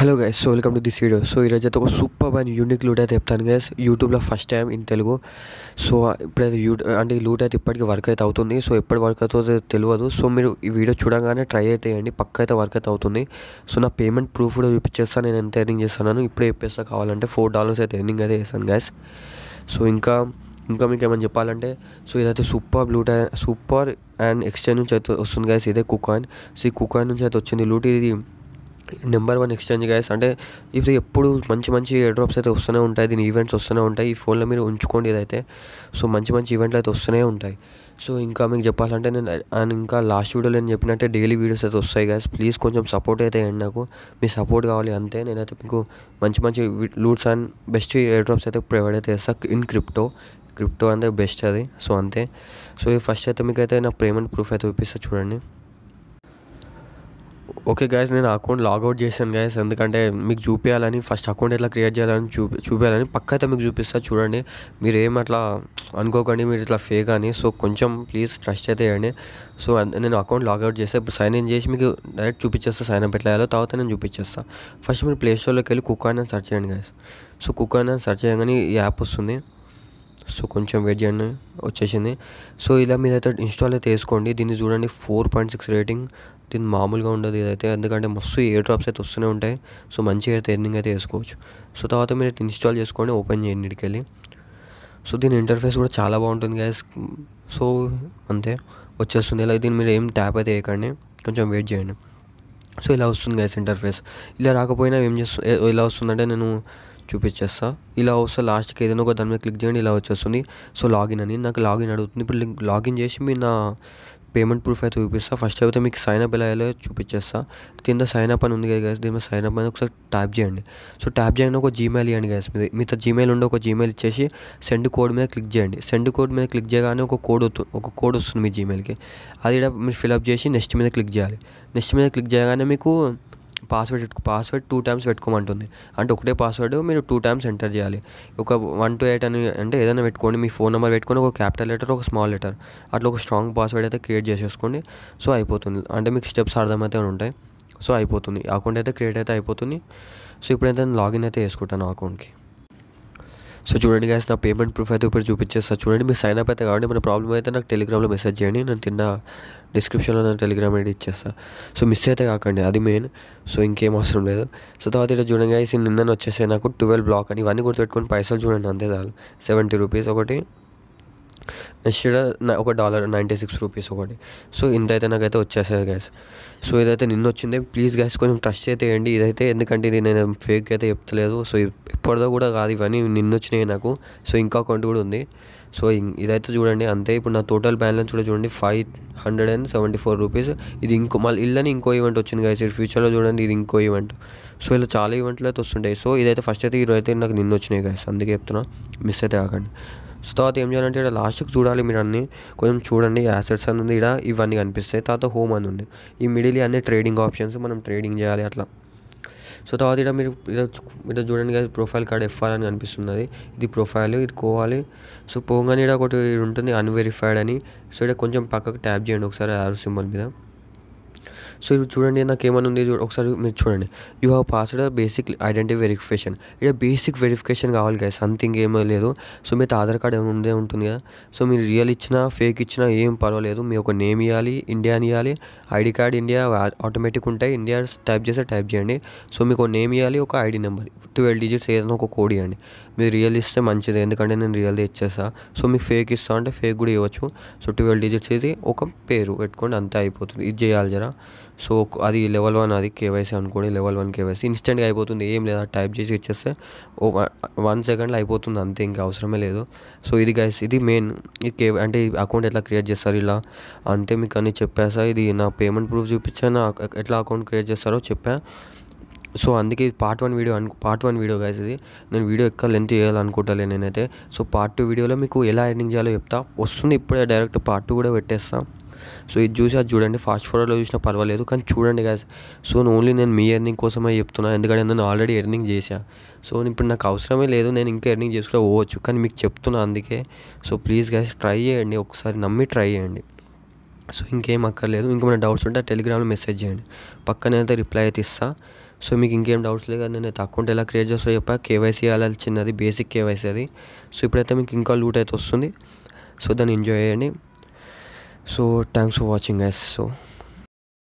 hello guys so welcome to this video so ఈరోజు అయితే ఒక సూపర్ అండ్ యూనిక్ లూట్ అయితే చెప్తాను గైస్ యూట్యూబ్లో first time in Telugu so ఇప్పుడైతే యూ అంటే ఈ లూట్ అయితే ఇప్పటికీ వర్క్ అయితే అవుతుంది సో ఎప్పటి వర్క్ అవుతుందో తెలియదు సో మీరు ఈ వీడియో చూడగానే ట్రై అయితే చేయండి పక్క అయితే వర్క్ అయితే అవుతుంది సో నా పేమెంట్ ప్రూఫ్ కూడా చూపించేస్తాను నేను ఎంత ఎర్నింగ్ చేస్తున్నాను ఇప్పుడే చెప్పేస్తా కావాలంటే ఫోర్ డాలర్స్ అయితే ఎర్నింగ్ అయితే చేస్తాను గైస్ సో ఇంకా ఇంకా మీకు ఏమైనా చెప్పాలంటే సో ఇదైతే సూపర్ బ్లూట సూపర్ అండ్ ఎక్స్చేంజ్ నుంచి అయితే వస్తుంది గైస్ ఇదే కుకాన్ సో ఈ కుకాయిన్ నుంచి అయితే వచ్చింది లూట్ ఇది నెంబర్ వన్ ఎక్స్చేంజ్ గైస్ అంటే ఇప్పుడు ఎప్పుడు మంచి మంచి ఎయిర్ డ్రాప్స్ అయితే వస్తూనే ఉంటాయి దీని ఈవెంట్స్ వస్తూనే ఉంటాయి ఈ ఫోన్లో మీరు ఉంచుకోండి ఇదైతే సో మంచి మంచి ఈవెంట్లు అయితే వస్తూనే ఉంటాయి సో ఇంకా మీకు చెప్పాలంటే నేను అండ్ ఇంకా లాస్ట్ వీడియోలో నేను చెప్పినట్టే డైలీ వీడియోస్ అయితే వస్తాయి గైస్ ప్లీజ్ కొంచెం సపోర్ట్ అయితే అండి నాకు మీ సపోర్ట్ కావాలి అంతే నేనైతే మీకు మంచి మంచి loots and best air drops అయితే ప్రొవైడ్ అయితే చేస్తాను ఇన్ క్రిప్టో క్రిప్టో అంటే బెస్ట్ అది సో అంతే సో ఫస్ట్ అయితే మీకైతే నా పేమెంట్ ప్రూఫ్ అయితే చూపిస్తా చూడండి ఓకే గైస్ నేను అకౌంట్ లాగౌట్ చేశాను గాయస్ ఎందుకంటే మీకు చూపించాలని ఫస్ట్ అకౌంట్ ఎట్లా క్రియేట్ చేయాలని చూపి చూపించాలని పక్క అయితే మీకు చూపిస్తా చూడండి మీరు ఏం అట్లా అనుకోకండి మీరు ఇట్లా ఫేక్ అని సో కొంచెం ప్లీజ్ ట్రస్ట్ అయితే చేయండి సో నేను అకౌంట్ లాగౌట్ చేస్తే ఇప్పుడు సైన్ ఇన్ చేసి మీకు డైరెక్ట్ చూపించేస్తా సైన్ అప్ ఎట్లా తర్వాత నేను చూపించేస్తా ఫస్ట్ మీరు ప్లే స్టోర్లోకి వెళ్ళి కుక్ అని సెర్చ్ చేయండి గాయస్ సో కుక్ అని సెర్చ్ చేయగానే ఈ యాప్ వస్తుంది సో కొంచెం వెయిట్ చేయండి వచ్చేసింది సో ఇలా మీరైతే ఇన్స్టాల్ అయితే వేసుకోండి దీన్ని చూడండి ఫోర్ పాయింట్ సిక్స్ రేటింగ్ తిన్ మామూలుగా ఉండదు ఏదైతే ఎందుకంటే మస్తు ఎయిర్ డ్రాప్స్ అయితే వస్తూనే ఉంటాయి సో మంచి ఎయిర్ టెర్నింగ్ అయితే వేసుకోవచ్చు సో తర్వాత మీరు ఇన్స్టాల్ చేసుకొని ఓపెన్ చేయండి ఇక్కడికి వెళ్ళి సో దీని ఇంటర్ఫేస్ కూడా చాలా బాగుంటుంది గ్యాస్ సో అంతే వచ్చేస్తుంది ఇలా దీన్ని మీరు ఏం ట్యాప్ అయితే వేయకండి కొంచెం వెయిట్ చేయండి సో ఇలా వస్తుంది గ్యాస్ ఇంటర్ఫేస్ ఇలా రాకపోయినా ఏం చేస్తు ఇలా వస్తుందంటే నేను చూపించేస్తా ఇలా వస్తే లాస్ట్కి ఏదైనా ఒక దాని మీద క్లిక్ చేయండి ఇలా వచ్చేస్తుంది సో లాగిన్ అని నాకు లాగిన్ అడుగుతుంది ఇప్పుడు లాగిన్ చేసి మీ నా పేమెంట్ ప్రూఫ్ అయితే చూపిస్తా ఫస్ట్ అయితే మీకు సైన్ అప్ ఎలా ఎలా చూపించేస్తా కింద సైన్ అప్ అని ఉంది కదా గ్యాస్ దీని మీద సైన్ అప్ అని ఒకసారి ట్యాప్ చేయండి సో ట్యాప్ చేయండి ఒక జీమెయిల్ ఇవ్వండి గ్యాస్ మీద మీతో జీమెయిల్ ఉండే ఒక జీమెయిల్ ఇచ్చేసి సెండ్ కోడ్ మీద క్లిక్ చేయండి సెండ్ కోడ్ మీద క్లిక్ చేయగానే ఒక కోడ్ వస్తుంది ఒక కోడ్ వస్తుంది మీ జీమెయిల్కి అది మీరు ఫిలప్ చేసి నెక్స్ట్ మీద క్లిక్ చేయాలి నెక్స్ట్ మీద క్లిక్ చేయగానే మీకు పాస్వర్డ్ పాస్వర్డ్ టూ టైమ్స్ పెట్టుకోమంటుంది అంటే ఒకటే పాస్వర్డ్ మీరు టూ టైమ్స్ ఎంటర్ చేయాలి ఒక వన్ టు ఎయిట్ అని అంటే ఏదైనా పెట్టుకోండి మీ ఫోన్ నెంబర్ పెట్టుకొని ఒక క్యాపిటల్ లెటర్ ఒక స్మాల్ లెటర్ అట్లా ఒక స్ట్రాంగ్ పాస్వర్డ్ అయితే క్రియేట్ చేసేసుకోండి సో అయిపోతుంది అంటే మీకు స్టెప్స్ అర్థమైతే ఉంటాయి సో అయిపోతుంది అకౌంట్ అయితే క్రియేట్ అయితే అయిపోతుంది సో ఇప్పుడైతే నేను లాగిన్ అయితే వేసుకుంటాను అకౌంట్కి సో చూడండి గ్యాస్ నా పేమెంట్ ప్రూఫ్ అయితే ఇప్పుడు చూపించేస్తా చూడండి మీరు సైన్ అప్ అయితే కాబట్టి మన ప్రాబ్లమ్ అయితే నాకు టెలిగ్రామ్లో మెసేజ్ చేయండి నేను తిన్న డిస్క్రిప్షన్లో నేను టెలిగ్రామ్ ఐడి ఇచ్చేస్తా సో మిస్ అయితే కాకండి అది మెయిన్ సో ఇంకేం అవసరం లేదు సో తర్వాత ఇట్లా చూడండి గాయస్ నిన్న వచ్చేసాయి నాకు ట్వెల్వ్ బ్లాక్ అని ఇవన్నీ గుర్తుపెట్టుకొని పైసలు చూడండి అంతే చాలు సెవెంటీ రూపీస్ ఒకటి నెక్స్ట్ ఇక్కడ ఒక డాలర్ నైంటీ సిక్స్ రూపీస్ ఒకటి సో ఇంత అయితే నాకైతే వచ్చేసారు గ్యాస్ సో ఇదైతే నిన్న వచ్చింది ప్లీజ్ గ్యాస్ కొంచెం ట్రస్ట్ అయితే వేయండి ఇదైతే ఎందుకంటే ఇది నేను ఫేక్ అయితే చెప్తలేదు సో ఇప్పటిదో కూడా కాదు ఇవన్నీ నిన్న వచ్చినాయి నాకు సో ఇంకా అకౌంట్ కూడా ఉంది సో ఇదైతే చూడండి అంతే ఇప్పుడు నా టోటల్ బ్యాలెన్స్ కూడా చూడండి five hundred and seventy four rupees ఇది ఇంకో మళ్ళీ ఇల్లని ఇంకో ఈవెంట్ వచ్చింది కదా సార్ ఫ్యూచర్లో చూడండి ఇది ఇంకో ఈవెంట్ సో ఇలా చాలా ఈవెంట్లు అయితే వస్తుంటాయి సో ఇదైతే ఫస్ట్ అయితే ఈరోజు అయితే నాకు నిన్న వచ్చినాయి కదా అందుకే చెప్తున్నా మిస్ అయితే కాకండి సో తర్వాత ఏం చేయాలంటే ఇక్కడ లాస్ట్కి చూడాలి మీరు అన్నీ కొంచెం చూడండి యాసెట్స్ అని ఉంది ఇక్కడ ఇవన్నీ కనిపిస్తాయి తర్వాత హోమ్ అని ఉంది ఈ మిడిల్ అన్ని ట్రేడింగ్ ఆప్షన్స్ మనం ట్రేడింగ్ చేయాలి అట్లా సో తర్వాత ఇక్కడ మీరు ఇక్కడ చూడండి కదా ప్రొఫైల్ కార్డ్ ఎఫ్ఆర్ అని కనిపిస్తుంది ఇది ప్రొఫైల్ ఇది కోవాలి సో పోగానే ఇక్కడ ఒకటి ఉంటుంది అన్వెరిఫైడ్ అని సో ఇక్కడ కొంచెం పక్కకు ట్యాప్ చేయండి ఒకసారి ఆరు సింబల్ మీద సో ఇది చూడండి నాకు ఏమనుంది ఒకసారి మీరు చూడండి you have passed basic identity verification ఇక్కడ బేసిక్ వెరిఫికేషన్ కావాలి కదా సంథింగ్ ఏమీ లేదు సో మీతో ఆధార్ కార్డ్ ఏమైనా ఉందే ఉంటుంది కదా సో మీరు రియల్ ఇచ్చినా ఫేక్ ఇచ్చినా ఏం పర్వాలేదు మీ ఒక నేమ్ ఇవ్వాలి ఇండియా అని ఇవ్వాలి ఐడి కార్డ్ ఇండియా ఆటోమేటిక్ ఉంటాయి ఇండియా టైప్ చేస్తే టైప్ చేయండి సో మీకు నేమ్ ఇవ్వాలి ఒక ఐడి నెంబర్ ట్వెల్వ్ డిజిట్స్ ఏదైనా ఒక కోడ్ ఇవ్వండి మీరు రియల్ ఇస్తే మంచిది ఎందుకంటే నేను రియల్ ఇచ్చేస్తా సో మీకు ఫేక్ ఇస్తా అంటే ఫేక్ కూడా ఇవ్వచ్చు సో ట్వెల్వ్ డిజిట్స్ ఇది ఒక పేరు పెట్టుకోండి అంతా అయిపోతుంది ఇది చేయాలి జరా సో అది లెవెల్ వన్ అది కేవైసీ అనుకోండి లెవెల్ వన్ కేవైసీ ఇన్స్టెంట్గా అయిపోతుంది ఏం లేదా టైప్ చేసి ఇచ్చేస్తే ఓ వన్ సెకండ్లో అయిపోతుంది అంతే ఇంకా అవసరమే లేదు సో ఇది గైస్ ఇది మెయిన్ ఇది కే అంటే అకౌంట్ ఎట్లా క్రియేట్ చేస్తారు ఇలా అంటే మీకు అని చెప్పేసా ఇది నా పేమెంట్ ప్రూఫ్ చూపించా నా ఎట్లా అకౌంట్ క్రియేట్ చేస్తారో చెప్పా సో అందుకే ఇది పార్ట్ వన్ వీడియో అను పార్ట్ వన్ వీడియో గాయస్ ఇది నేను వీడియో ఎక్కువ లెంత్ చేయాలనుకుంటలే నేనైతే సో పార్ట్ టూ వీడియోలో మీకు ఎలా ఎర్నింగ్ చేయాలో చెప్తా వస్తుంది ఇప్పుడే డైరెక్ట్ పార్ట్ టూ కూడా పెట్టేస్తాను సో ఇది చూసి అది చూడండి ఫాస్ట్ ఫార్వర్డ్లో చూసినా పర్వాలేదు కానీ చూడండి గాయస్ సో ఓన్లీ నేను మీ ఎర్నింగ్ కోసమే చెప్తున్నాను ఎందుకంటే నేను ఆల్రెడీ ఎర్నింగ్ చేశా సో ఇప్పుడు నాకు అవసరమే లేదు నేను ఇంకా ఎర్నింగ్ చేసుకుంటే పోవచ్చు కానీ మీకు చెప్తున్నా అందుకే సో ప్లీజ్ గ్యాస్ ట్రై చేయండి ఒకసారి నమ్మి ట్రై చేయండి సో ఇంకేం అక్కర్లేదు ఇంకేమైనా డౌట్స్ ఉంటే టెలిగ్రామ్లో మెసేజ్ చేయండి పక్కన అయితే రిప్లై అయితే ఇస్తా సో మీకు ఇంకేం డౌట్స్ కానీ నేను అకౌంట్ ఎలా క్రియేట్ చేస్తా చెప్పా కేవైసీ అలా చిన్నది బేసిక్ కేవైసీ అది సో ఇప్పుడైతే మీకు ఇంకా లూట్ అయితే వస్తుంది సో దాన్ని ఎంజాయ్ చేయండి so thanks for watching guys so